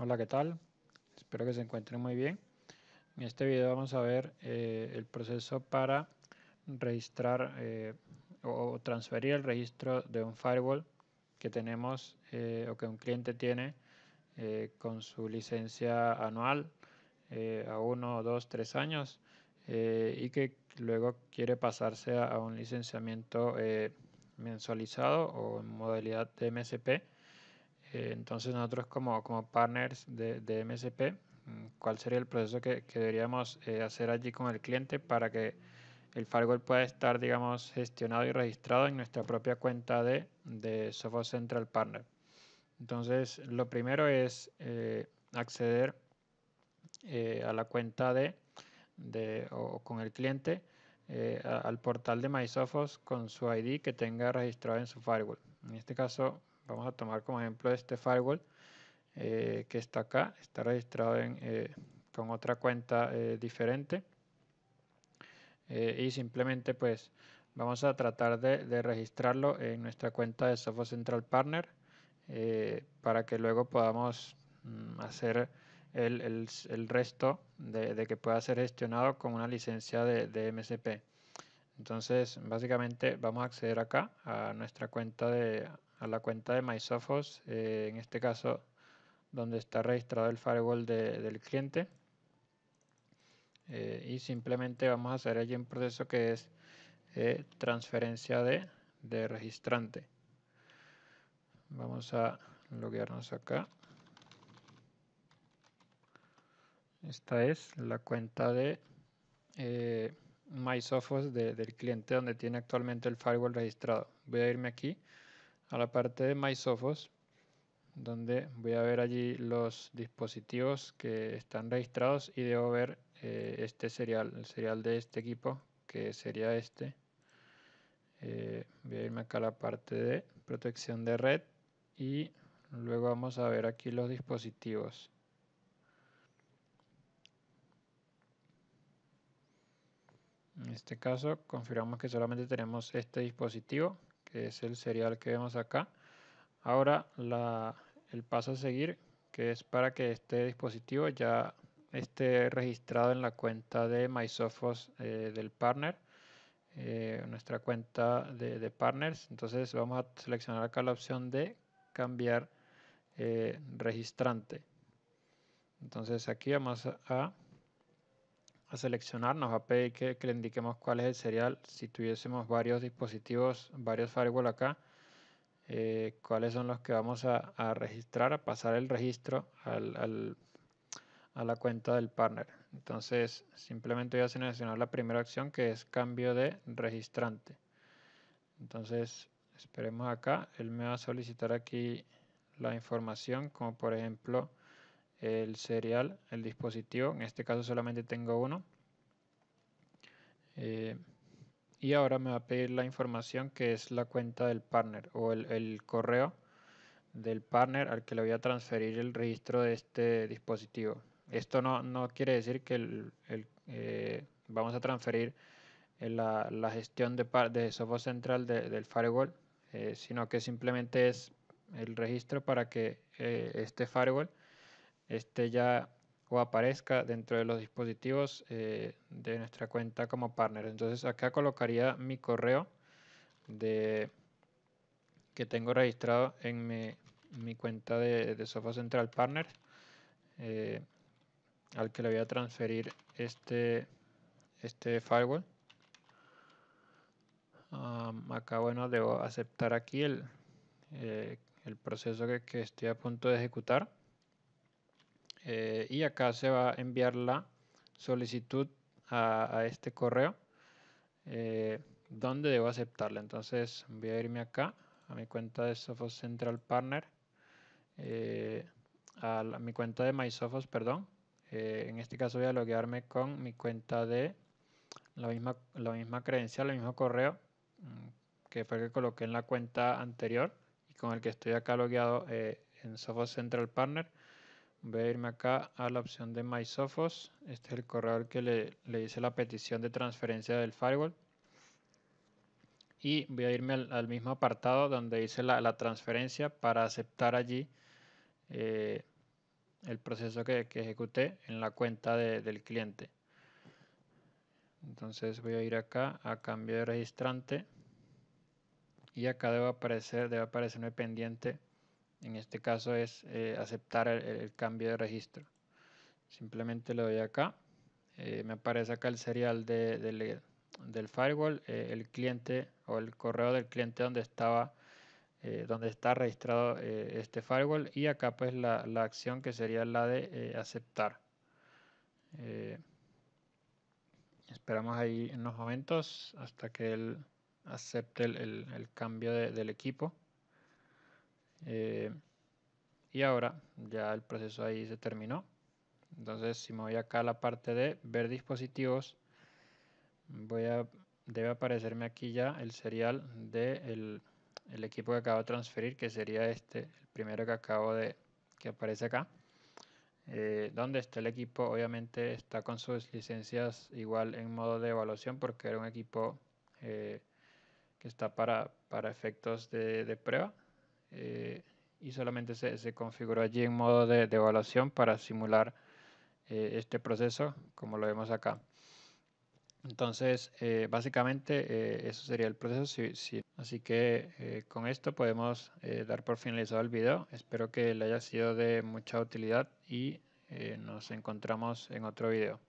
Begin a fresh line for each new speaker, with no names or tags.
Hola, ¿qué tal? Espero que se encuentren muy bien. En este video vamos a ver eh, el proceso para registrar eh, o transferir el registro de un firewall que tenemos eh, o que un cliente tiene con su licencia anual a uno, dos, tres años y que luego quiere pasarse a, a un licenciamiento mensualizado o en modalidad de MSP eh, entonces nosotros como, partners de, de MSP, mm, ¿cuál sería el proceso que, deberíamos eh, hacer allí con el cliente para que el firewall pueda estar, digamos, gestionado y registrado en nuestra propia cuenta de, de Software Central Partner? Entonces, lo primero es eh, acceder a la cuenta de, o con el cliente al portal de MySophos con su ID que tenga registrado en su firewall. En este caso, Vamos a tomar como ejemplo este firewall eh, que está acá, está registrado eh, con otra cuenta eh, diferente. y simplemente pues vamos a tratar de, registrarlo en nuestra cuenta de Software Central Partner para que luego podamos mm, hacer el, resto de, que pueda ser gestionado con una licencia de, de MCP. Entonces, básicamente vamos a acceder acá a nuestra cuenta de a la cuenta de MySophos, eh, en este caso donde está registrado el firewall del cliente. Eh, y simplemente vamos a hacer allí un proceso que es eh, transferencia de, de registrante. Vamos a loguearnos acá. Esta es la cuenta de MySophos del cliente donde tiene actualmente el firewall registrado. Voy a irme aquí a la parte de MySophos donde voy a ver allí los dispositivos que están registrados y debo ver eh, este serial, el serial de este equipo que sería este. Eh, voy a irme acá a la parte de protección de red y luego vamos a ver aquí los dispositivos. En este caso confirmamos que solamente tenemos este dispositivo, que es el serial que vemos acá. Ahora el paso a seguir, que es para que este dispositivo ya esté registrado en la cuenta de MySophos eh, del partner, eh, nuestra cuenta de, partners. Entonces vamos a seleccionar acá la opción de cambiar eh, registrante. Entonces aquí vamos a a seleccionar nos va a pedir que, le indiquemos cuál es el serial. Si tuviésemos varios dispositivos, varios firewall acá, eh, cuáles son los que vamos a, registrar, a pasar el registro a la cuenta del partner. Entonces simplemente voy a seleccionar la primera acción que es cambio de registrante. Entonces esperemos acá, él me va a solicitar aquí la información como por ejemplo el serial, el dispositivo. En este caso solamente tengo uno. Eh, y ahora me va a pedir la información que es la cuenta del partner o el, el correo del partner al que le voy a transferir el registro de este dispositivo. Esto no, no quiere decir que el, el, eh, vamos a transferir eh, la, la gestión de, de, software central del firewall, sino que simplemente es el registro para que este firewall este ya o aparezca dentro de los dispositivos eh, de nuestra cuenta como partner. Entonces acá colocaría mi correo de, que tengo registrado en mi, cuenta de, de Sofa Central Partner eh, al que le voy a transferir este, este firewall. acá bueno debo aceptar aquí el, eh, el proceso que estoy a punto de ejecutar eh, y acá se va a enviar la solicitud a, este correo eh, donde debo aceptarla. Entonces voy a irme acá a mi cuenta de Sophos Central Partner, eh, a, mi cuenta de MySophos, perdón. en este caso voy a loguearme con mi cuenta de la misma, la misma credencial, el mismo correo mm, que fue el que coloqué en la cuenta anterior y con el que estoy acá logueado en Sophos Central Partner voy a irme acá a la opción de My Este es el correo que le, le, hice la petición de transferencia del firewall. Y voy a irme al, mismo apartado donde hice la, transferencia para aceptar allí eh, el proceso que, que, ejecuté en la cuenta del cliente. Entonces voy a ir acá a cambio de registrante y acá debe aparecer, debe aparecerme pendiente en este caso es eh, aceptar el, cambio de registro. Simplemente lo doy acá. Eh, me aparece acá el serial del firewall, eh, el cliente o el correo del cliente donde estaba, donde está registrado este firewall y acá pues la, acción que sería la de aceptar. esperamos ahí unos momentos hasta que él acepte el cambio del equipo. Eh, y ahora ya el proceso ahí se terminó. Entonces, si me voy acá a la parte de ver dispositivos, voy a, debe aparecerme aquí ya el serial del el equipo que acabo de transferir, que sería este, el primero que acabo de, que aparece acá. Eh, donde está el equipo, obviamente está con sus licencias igual en modo de evaluación, porque era un equipo eh, que está para, efectos de prueba. Eh, y solamente se, configuró allí en modo de, evaluación para simular eh, este proceso como lo vemos acá. Entonces, eh, básicamente eso sería el proceso. Si, así que con esto podemos dar por finalizado el video. Espero que le haya sido de mucha utilidad y nos encontramos en otro video.